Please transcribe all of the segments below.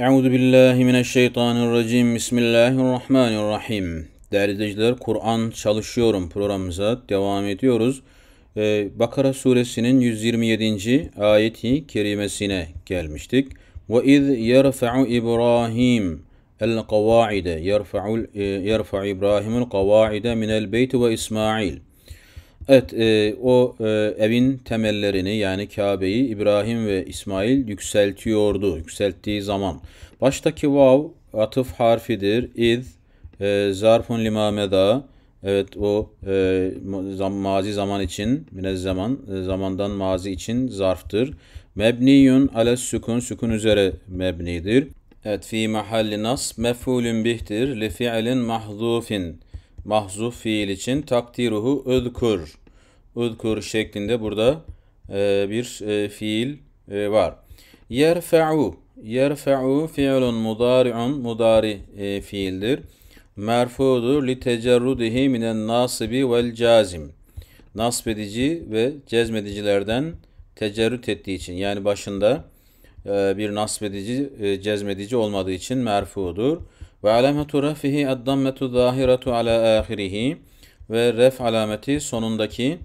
Euzu billahi mineşşeytanirracim. Bismillahirrahmanirrahim. Değerli izleyiciler, Kur'an çalışıyorum programımıza devam ediyoruz. Ee, Bakara suresinin 127. ayeti kerimesine gelmiştik. Ve iz yerfa'u İbrahim el kavaide yerfa'u yerfa'u İbrahim'ul kavaide minel beyt ve İsmail. Evet e, o e, evin temellerini yani Kabe'yi İbrahim ve İsmail yükseltiyordu. Yükselttiği zaman. Baştaki vav atıf harfidir. İz e, zarfun limameda. Evet o e, zam, mazi zaman için minez zaman e, zamandan mazi için zarftır. Mebniyun ale sükun sükun üzere mebnidir. Evet fi mahalli nas mefulün bihtir li fiilin mahzufin mahzuf fiil için takdiruhu ödkur udkur şeklinde burada e, bir e, fiil e, var. Yerfe'u Yerfe'u fiilun mudari'un mudari e, fiildir. Merfudur li tecerrudihi minen nasibi vel cazim. Nasbedici ve cezmedicilerden tecerrüt ettiği için yani başında e, bir nasbedici e, cezmedici olmadığı için merfudur. Ve alametu refihi eddammetu zahiretu ala ahirihi ve ref alameti sonundaki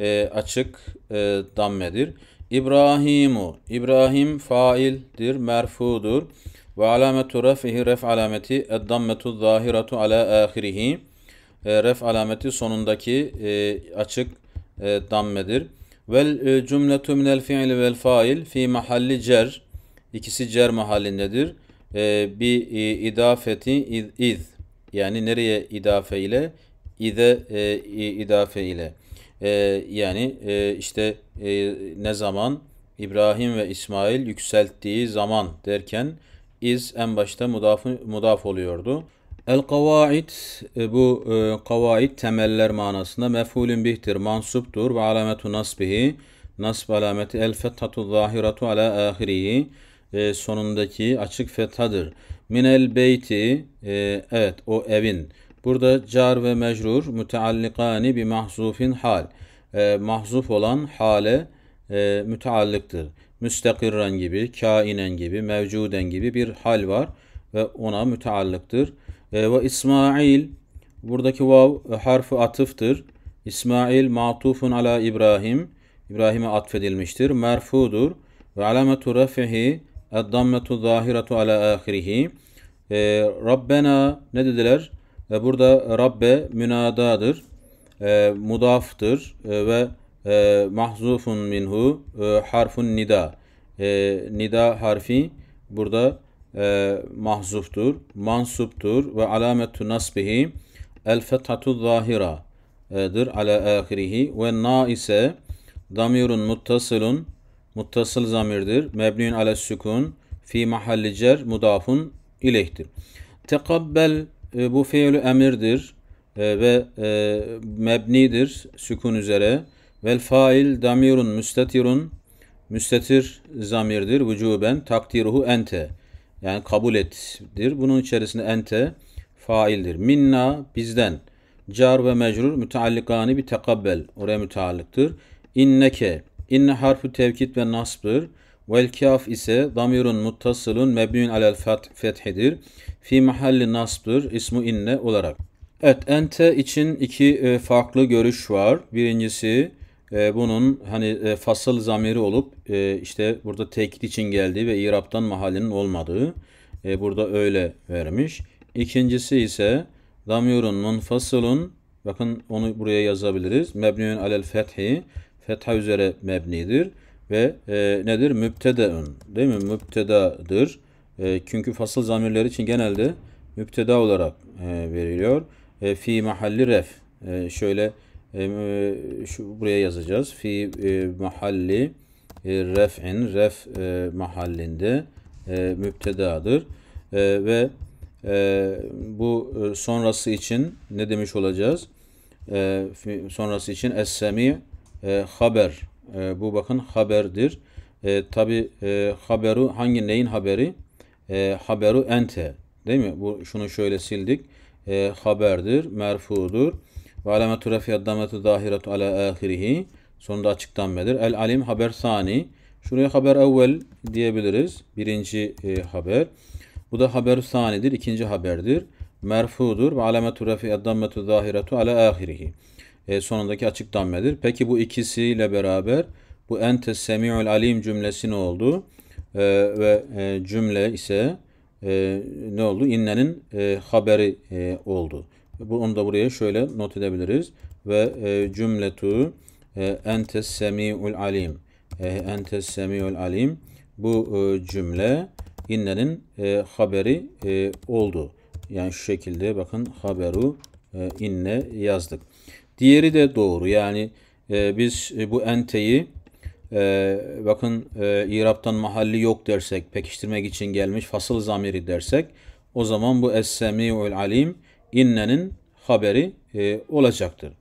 e, açık e, dammedir. İbrahimu, İbrahim faildir, merfudur. Ve alametu refihi ref alameti eddammetu zahiratu ala ahirihi. E, ref alameti sonundaki e, açık e, dammedir. Vel e, cümletu minel fiil vel fail fi mahalli cer. İkisi cer mahallindedir. E, bi e, idafeti iz, iz. Yani nereye idafe ile? İde e, idafe ile. E, yani e, işte e, ne zaman İbrahim ve İsmail yükselttiği zaman derken iz en başta mudaf, mudaf oluyordu. El kavaid e, bu e, kavaid temeller manasında mefulün bihtir mansuptur ve alametu nasbihi nasb alameti el fethatu zahiratu ala ahirihi e, sonundaki açık fethadır. Minel beyti e, evet o evin Burada car ve mecrur müteallikani bi mahzufin hal. E, mahzuf olan hale e, müteallıktır. Müstakirren gibi, kainen gibi, mevcuden gibi bir hal var ve ona müteallıktır. E, ve İsmail buradaki vav harfi atıftır. İsmail matufun ala İbrahim. İbrahim'e atfedilmiştir. Merfudur. Ve alametu refihi eddammetu zahiretu ala ahirihi. E, Rabbena ne dediler? burada Rabbe münadadır, e, mudaftır e, ve e, mahzufun minhu e, harfun nida. E, nida harfi burada e, mahzuftur, mansuptur ve alametu nasbihi el fethatu zahiradır e, ala ahirihi ve na ise damirun muttasılun muttasıl zamirdir. Mebniyun ala sükun fi mahalli cer mudafun ilehtir. Tekabbel e, bu fiilü emirdir e, ve e, mebnidir sükun üzere. Vel fail damirun müstetirun müstetir zamirdir vücuben takdiruhu ente. Yani kabul ettir. Bunun içerisinde ente faildir. Minna bizden. Car ve mecrur müteallikani bir tekabbel. Oraya müteallıktır. İnneke. İnne harfü tevkit ve nasbdır. Vel kaf ise damirun muttasılun mebnün alel fethidir. Fi mahalli nasdır ismu inne olarak. Evet ente için iki e, farklı görüş var. Birincisi e, bunun hani e, fasıl zamiri olup işte burada tekit için geldiği ve iraptan mahallinin olmadığı burada öyle vermiş. İkincisi ise damirun munfasılun bakın onu buraya yazabiliriz. Mebnün alel fethi fetha üzere mebnidir ve e, nedir? Mübtedeun. Değil mi? Mübtedadır. E, çünkü fasıl zamirleri için genelde mübteda olarak e, veriliyor. E, fi mahalli ref. E, şöyle e, şu buraya yazacağız. Fi e, mahalli e, ref'in ref e, mahallinde e, mübtedadır. E, ve e, bu e, sonrası için ne demiş olacağız? E, sonrası için es-semi e, haber e, bu bakın haberdir. E, Tabi e, haberu hangi neyin haberi? E, haberu ente. Değil mi? Bu şunu şöyle sildik. E, haberdir, merfudur. Ve alametü refiyat dametü dahiretu ala ahirihi. Sonunda açık dammedir. El alim haber sani. Şuraya haber evvel diyebiliriz. Birinci e, haber. Bu da haber sanidir. ikinci haberdir. Merfudur. Ve alametü refiyat dametü dahiretu ala ahirihi e, sonundaki açık dammedir. Peki bu ikisiyle beraber bu ente semiul alim cümlesi ne oldu? E, ve e, cümle ise e, ne oldu? İnnenin e, haberi e, oldu. Bu, onu da buraya şöyle not edebiliriz. Ve e, cümletu e, ente semiul alim. E, ente semiul alim. Bu e, cümle innenin e, haberi e, oldu. Yani şu şekilde bakın haberu e, inne yazdık. Diğeri de doğru. Yani e, biz e, bu enteyi e, bakın e, İrab'tan mahalli yok dersek, pekiştirmek için gelmiş fasıl zamiri dersek o zaman bu Es-Semi'ül Alim innenin haberi e, olacaktır.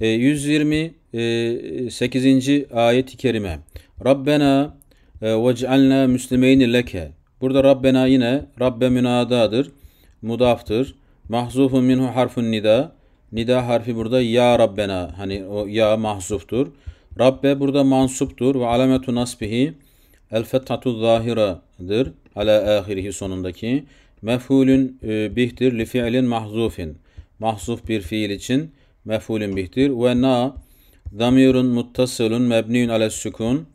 E, 128. E, ayet-i kerime Rabbena e, vec'alna müslimeyni leke Burada Rabbena yine Rabbe münadadır, mudaftır. Mahzufun minhu harfun nida. Nida harfi burada ya Rabbena. Hani o ya mahzuftur. Rabbe burada mansuptur ve alametu nasbihi el fethatu zahiradır. Ala ahirihi sonundaki. Mef'ulün e, bihtir li fiilin mahzufin. Mahzuf bir fiil için mef'ulün bihtir. Ve na damirun muttasilun mebniyun ala sükun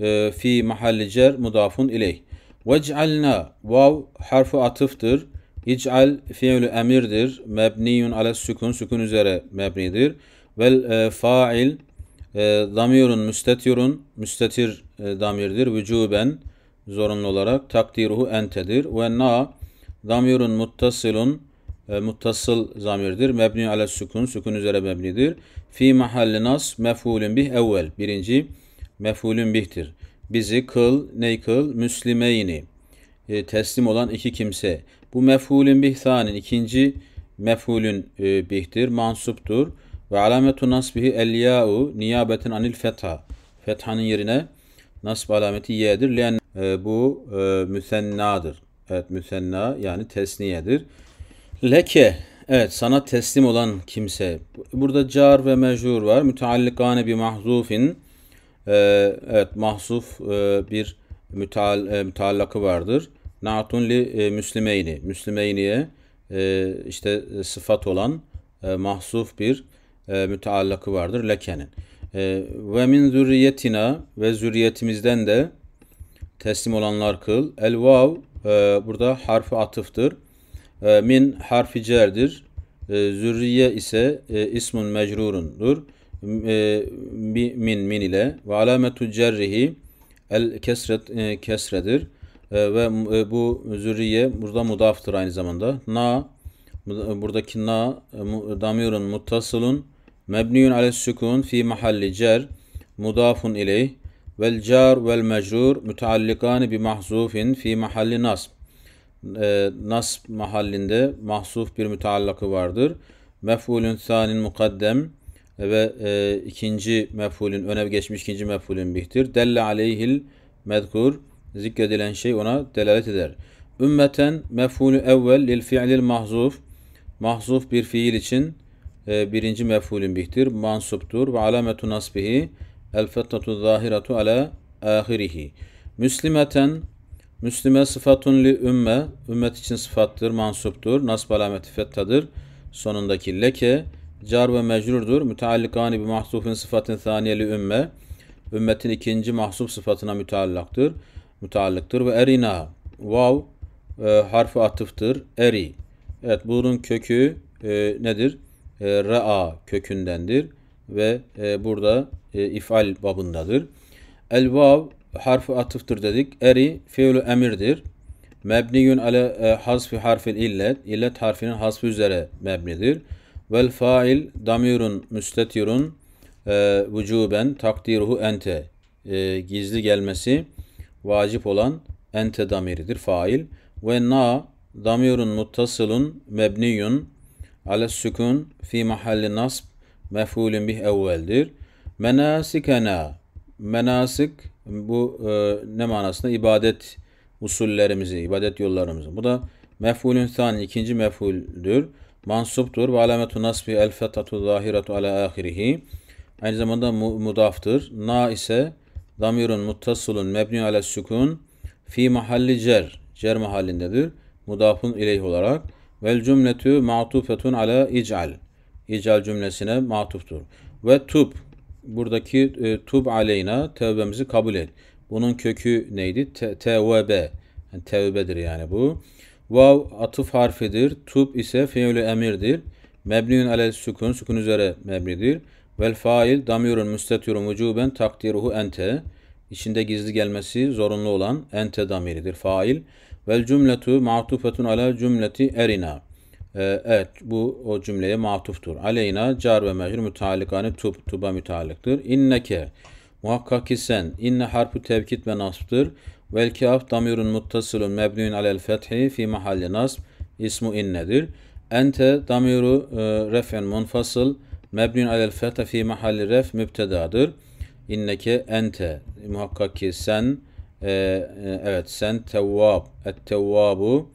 e, fi mahalli cer mudafun ileyh. Vec'alna vav harfu atıftır. İç'al fiilü emirdir. Mebniyun ala sükun. Sükun üzere mebnidir. Vel e, fail e, damirun müstetirun. Müstetir e, damirdir. Vücuben zorunlu olarak. Takdiruhu entedir. Ve na damirun muttasilun. E, muttasıl zamirdir. Mebni ala sükun. Sükun üzere mebnidir. Fi mahalli nas mefulün bih evvel. Birinci mefulün bihtir. Bizi kıl, ney kıl, müslimeyni. E, teslim olan iki kimse. Bu mef'ulün bih ikinci mef'ulün e, bihtir, mansuptur. Ve alametu nasbihi el ya'u niyabetin anil fetha. Fethanın yerine nasb alameti ye'dir. Len, e, bu e, müsennadır. Evet müsenna yani tesniyedir. Leke Evet sana teslim olan kimse. Burada car ve mecur var. Müteallikane bir mahzufin. Ee, evet mahzuf e, bir müteal, e, müteallakı vardır. Naatun li e, Müslümeyni. Müslümeyni'ye e, işte e, sıfat olan mahsuf bir e, müteallakı vardır lekenin. E, ve min zürriyetina ve zürriyetimizden de teslim olanlar kıl. El vav burada harfi atıftır. min harfi cerdir. E, zürriye ise e, ismun mecrurundur. E, min min ile ve alametu cerrihi el kesret kesredir e, ve e, bu zürriye burada mudaftır aynı zamanda. Na e, buradaki na e, e damirun muttasılun mebniyun ale sükun fi mahalli cer mudafun ileyh vel car vel mecrur müteallikani bi mahzufin fi mahalli nasb. E, nasb mahallinde mahzuf bir müteallakı vardır. Mef'ulün sanin mukaddem e, ve e, ikinci mef'ulün öne geçmiş ikinci mef'ulün bihtir. Delle aleyhil medkur zikredilen şey ona delalet eder. Ümmeten mef'ulü evvel lil fi'lil mahzuf. Mahzuf bir fiil için e, birinci mef'ulün bihtir. Mansuptur. Ve alametu nasbihi el fetnatu zahiratu ala ahirihi. Müslimeten Müslime sıfatun li ümme. Ümmet için sıfattır, mansuptur. Nasb alameti fettadır. Sonundaki leke car ve mecrurdur. Müteallikani bi mahzufin sıfatın saniyeli ümme. Ümmetin ikinci mahsup sıfatına müteallaktır mutallıktır ve erina vav e, harfi atıftır. Eri. Evet bunun kökü e, nedir? E, Ra'a kökündendir ve e, burada e, ifal babındadır. El vav harfi atıftır dedik. Eri fiilü emirdir. mebniyun ale e, hasfi harfil illet. illet harfinin hasfi üzere mebnidir. Vel fail damirun müstetirun e, vücuben takdiruhu ente. E, gizli gelmesi vacip olan ente damiridir fail. Ve na damirun muttasilun mebniyun ala sükun fi mahalli nasb mef'ulün bih evveldir. Menasikena menasik bu e, ne manasında ibadet usullerimizi, ibadet yollarımızı. Bu da mef'ulün sani ikinci mef'uldür. Mansuptur ve alametu nasbi el fetatu zahiretu ala ahirihi. Aynı zamanda mu, mudaftır. Na ise Damirun muttasilun mebni ala sükun fi mahalli cer. Cer mahallindedir. Mudafun ileyh olarak. Vel cümletü ma'tufetun ala ical. İcal cümlesine matuftur. Ve tub. Buradaki e, tub aleyna tevbemizi kabul et. Bunun kökü neydi? Te, tevbe. Yani tevbedir yani bu. Vav atıf harfidir. Tub ise fiilü emirdir. Mebniün ale sükun, sükun üzere mebnidir. Vel fail damirun müstetirun vücuben takdiruhu ente. İçinde gizli gelmesi zorunlu olan ente damiridir. Fail. Vel cümletu ma'tufetun ala cümleti erina. Ee, evet bu o cümleye matuftur. Aleyna car ve mecrur mütalikane tub, tuba mütaliktir. İnneke muhakkak ki sen inne harfu tevkit ve nasbtır. Vel kaf damirun muttasilun mebnuin alel fethi fi mahalli nasb ismu innedir. Ente damiru e, refen munfasıl Mebnün alel fete fi mahalli ref mübtedadır. İnneke ente muhakkak ki sen e, e evet sen tevvab et tevvabu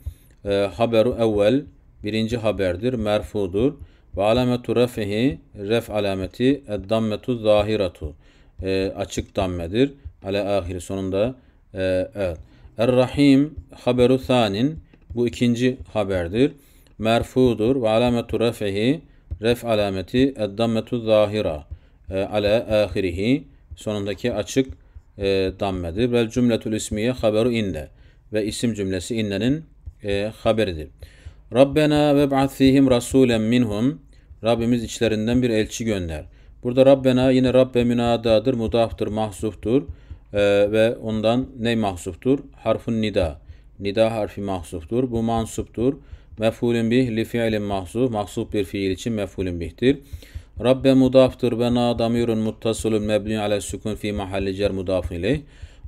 e, haberu evvel birinci haberdir merfudur ve alametu refihi ref alameti ed dammetu zahiratu e, açık dammedir Ale ahiri sonunda e, evet Er-Rahim haberu thanin bu ikinci haberdir merfudur ve alametu refihi Ref alameti eddammetu zahira e, ale ahirihi sonundaki açık e, dammedir. Vel cümletül ismiye haberu inde ve isim cümlesi innenin e, haberidir. Rabbena veb'at fihim rasulen minhum Rabbimiz içlerinden bir elçi gönder. Burada Rabbena yine Rabbe münadadır, mudaftır, mahsuftur ee, ve ondan ne mahsuftur? Harfun nida. Nida harfi mahsuftur. Bu mansuptur. Mef'ulün bih li fiilin mahzuf. Mahzuf bir fiil için mef'ulün bih'tir. Rabbe mudaftır ve na damirun muttasilun mebni ala sükun fi mahalli cer mudaf ileyh.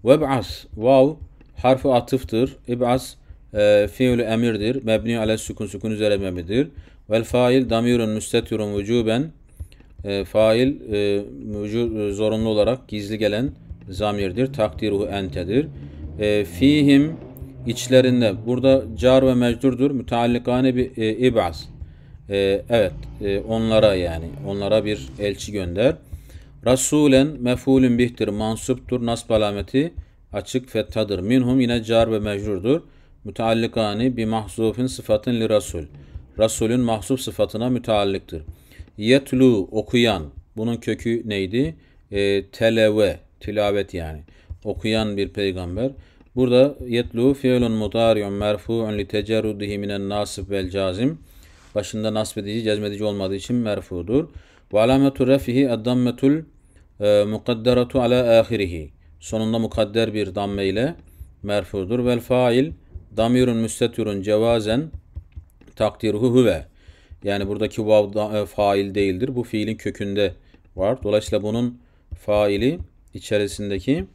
Veb'as vav harfi atıftır. İb'as e, fiil emirdir. Mebni ala sükun sükun üzere mebidir. Vel fail damirun müstetirun vücuben e, fail e, vücud, e, zorunlu olarak gizli gelen zamirdir. Takdiruhu entedir. E, fihim içlerinde. Burada car ve mecdurdur. Müteallikane bir e, ibaz. E, evet. E, onlara yani. Onlara bir elçi gönder. Rasulen mefulün bihtir. Mansuptur. Nasb alameti açık fettadır. Minhum yine car ve mecrurdur. Müteallikani bir mahzufin sıfatın li rasul. Rasulün mahzuf sıfatına müteallıktır. Yetlu okuyan. Bunun kökü neydi? E, televe. Tilavet yani. Okuyan bir peygamber. Burada yetlu fiilun mutari'un merfu'un li tecerrudihi minen nasib vel cazim. Başında nasb edici, cezmedici olmadığı için merfudur. Ve alametu refihi eddammetul e, mukadderatu ala ahirihi. Sonunda mukadder bir damme ile merfudur. Vel fail damirun müstetirun cevazen takdiruhu huve. Yani buradaki vav e, fail değildir. Bu fiilin kökünde var. Dolayısıyla bunun faili içerisindeki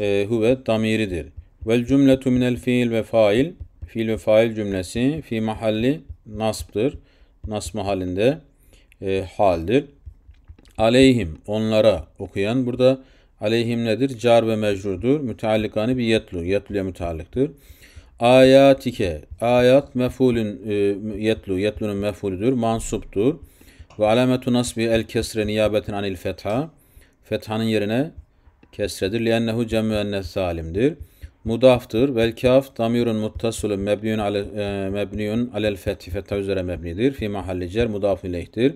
e, huve damiridir. Vel cümletu minel fiil ve fail. Fiil ve fail cümlesi fi mahalli nasptır, Nas mahallinde e, haldir. Aleyhim onlara okuyan burada aleyhim nedir? Car ve mecrurdur. Müteallikani bir yetlu. Yetluya müteallıktır. Ayatike. Ayat mefulün e, yetlu. Yetlunun mefulüdür. Mansuptur. Ve alametu nasbi el kesre niyabetin anil fetha. Fethanın yerine kesredir. Liennehu cemmü ennes salimdir. Mudaftır. Vel kaf damirun muttasilun mebniun ale e, mebniun alel fethi fetha üzere mebnidir. Fi mahalli cer mudaf ileyhtir.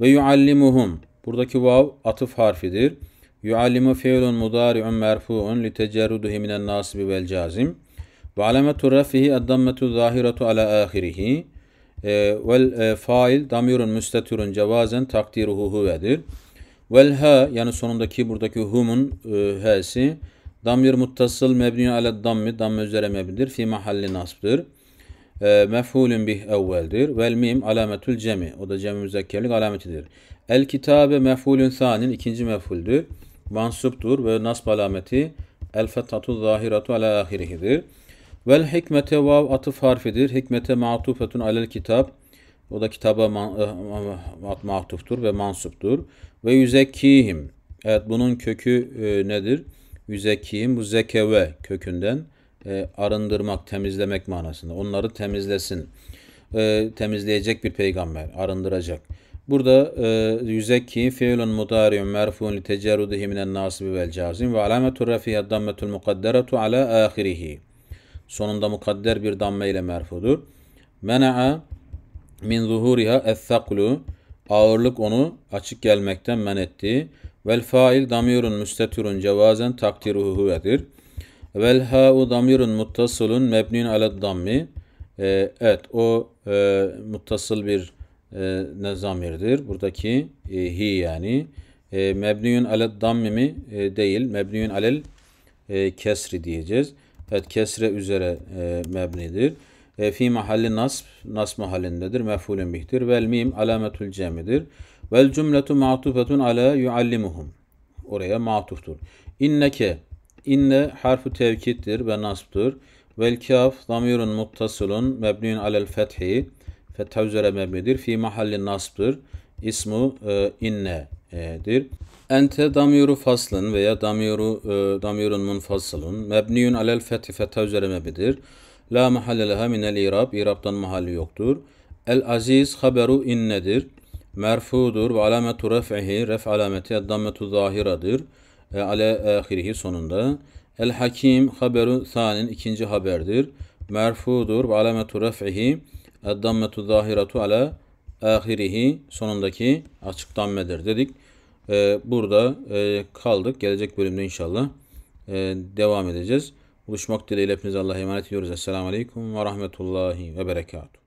Ve yuallimuhum. Buradaki vav atıf harfidir. Yuallimu feulun mudari'un merfu'un li tecerruduhi minen nasibi vel cazim. Ve alametu rafihi eddammetu zahiretu ala ahirihi. E, vel e, fail damirun müstetirun cevazen takdiruhu huvedir. Vel ha yani sonundaki buradaki humun e, h'si Damir muttasıl mebni ala dammi dam üzere mebnidir. Fi mahalli nasbdır. E, mefhulün bih evveldir. Vel mim alametül cemi. O da cemi müzekkerlik alametidir. El kitabe mefhulün thanin ikinci mefhuldür. mansubdur ve nasb alameti el fethatu zahiratu ala ahirihidir. Vel hikmete vav atıf harfidir. Hikmete ma'tufetun alel kitap. O da kitaba eh, ma'tuftur ve mansubdur Ve yüzekkihim. Evet bunun kökü e, nedir? Yüzeki, müzekeve kökünden e, arındırmak, temizlemek manasında. Onları temizlesin. E, temizleyecek bir peygamber, arındıracak. Burada e, yüzeki fiilun mudari'un merfuun li tecerrudihi minen nasibi vel cazim ve alametu rafiha dammetul mukadderetu ala ahirihi. Sonunda mukadder bir damme ile merfudur. Mena'a min zuhuriha es ağırlık onu açık gelmekten men etti. Vel fail damirun müstetirun cevazen takdiruhu huvedir. Vel ha'u damirun muttasulun mebnin aled dammi. Ee, evet o e, muttasıl bir e, ne zamirdir. Buradaki e, hi yani e, mebniyun aled dammi mi e, değil mebniyun alel e, kesri diyeceğiz. Evet kesre üzere e, mebnidir. E, fi mahalli nasb nasb mahallindedir. Mefulün bihtir. Vel mim alametül cemidir. Vel cümletu ma'tufetun ala yuallimuhum. Oraya ma'tuftur. İnneke inne harfu tevkittir ve nasbtır. Vel kaf zamirun muttasilun mebniun alel fethi. Fetha üzere mebnidir. Fi mahalli nasbtır. İsmu e, innedir. E, Ente damiru faslın veya damiru e, damirun munfasilun mebniun alel fethi fetha üzere mebnidir. La mahalle leha minel irab. İrab'dan mahalli yoktur. El aziz haberu innedir merfudur ve alametu ref'ihi ref alameti dammetu zahiradır. E, ale e, ahirihi sonunda. El hakim haberu sanin ikinci haberdir. Merfudur ve alametu ref'ihi dammetu zahiratu ale ahirihi sonundaki açık dammedir dedik. E, burada e, kaldık. Gelecek bölümde inşallah e, devam edeceğiz. Buluşmak dileğiyle hepinize Allah'a emanet ediyoruz. Esselamu Aleyküm ve Rahmetullahi ve Berekatuhu.